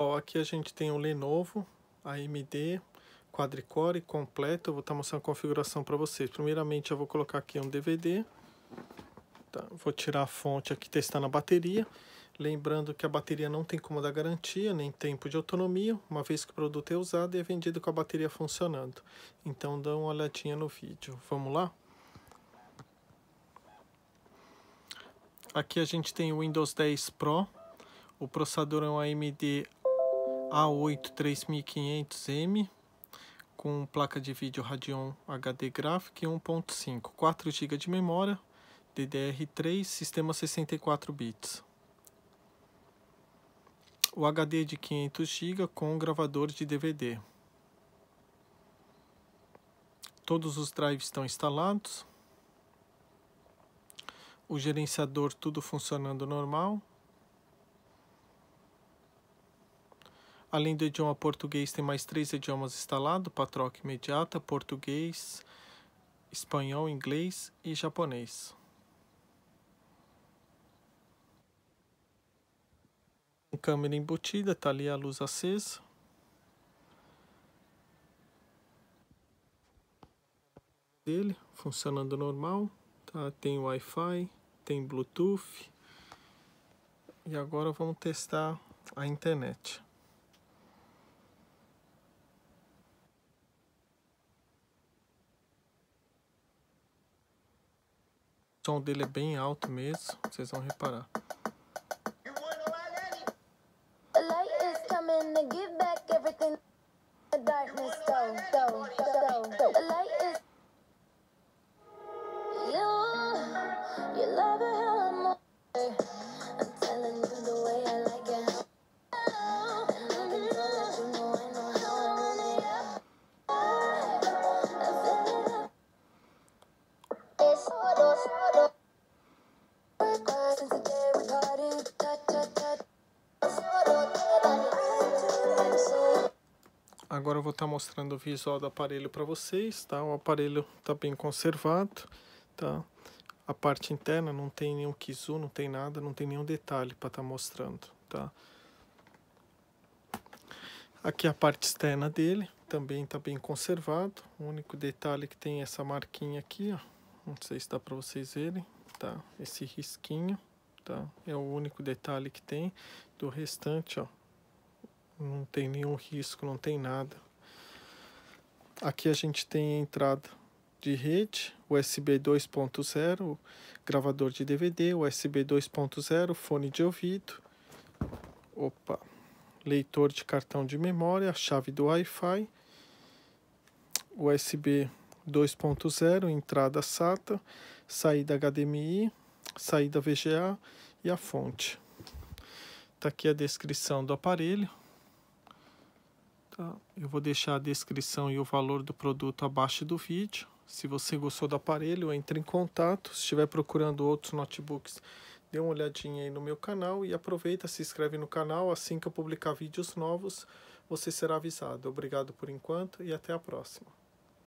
Bom, aqui a gente tem o Lenovo AMD quadricore completo. Eu vou estar tá mostrando a configuração para vocês. Primeiramente eu vou colocar aqui um DVD. Tá, vou tirar a fonte aqui, testar na bateria. Lembrando que a bateria não tem como dar garantia, nem tempo de autonomia, uma vez que o produto é usado e é vendido com a bateria funcionando. Então dá uma olhadinha no vídeo. Vamos lá? Aqui a gente tem o Windows 10 Pro. O processador é um AMD a8 3500M com placa de vídeo Radeon HD Graphic 1.5, 4 GB de memória, DDR3, sistema 64 bits. O HD é de 500 GB com gravador de DVD. Todos os drives estão instalados. O gerenciador tudo funcionando normal. Além do idioma português, tem mais três idiomas instalados: patroca imediata, português, espanhol, inglês e japonês. A câmera embutida, está ali a luz acesa. Dele, funcionando normal, tá? tem Wi-Fi, tem Bluetooth. E agora vamos testar a internet. O som dele é bem alto mesmo, vocês vão reparar. light is coming to give back everything the darkness stole. Agora eu vou estar tá mostrando o visual do aparelho para vocês, tá? O aparelho está bem conservado, tá? A parte interna não tem nenhum kizu, não tem nada, não tem nenhum detalhe para estar tá mostrando, tá? Aqui a parte externa dele, também está bem conservado. O único detalhe que tem é essa marquinha aqui, ó. Não sei se dá para vocês verem, tá? Esse risquinho, tá? É o único detalhe que tem. Do restante, ó, não tem nenhum risco, não tem nada. Aqui a gente tem a entrada de rede, USB 2.0, gravador de DVD, USB 2.0, fone de ouvido, opa, leitor de cartão de memória, chave do Wi-Fi, USB 2.0, entrada SATA, saída HDMI, saída VGA e a fonte. Tá aqui a descrição do aparelho. Tá? Eu vou deixar a descrição e o valor do produto abaixo do vídeo. Se você gostou do aparelho, entre em contato. Se estiver procurando outros notebooks, dê uma olhadinha aí no meu canal e aproveita, se inscreve no canal. Assim que eu publicar vídeos novos, você será avisado. Obrigado por enquanto e até a próxima.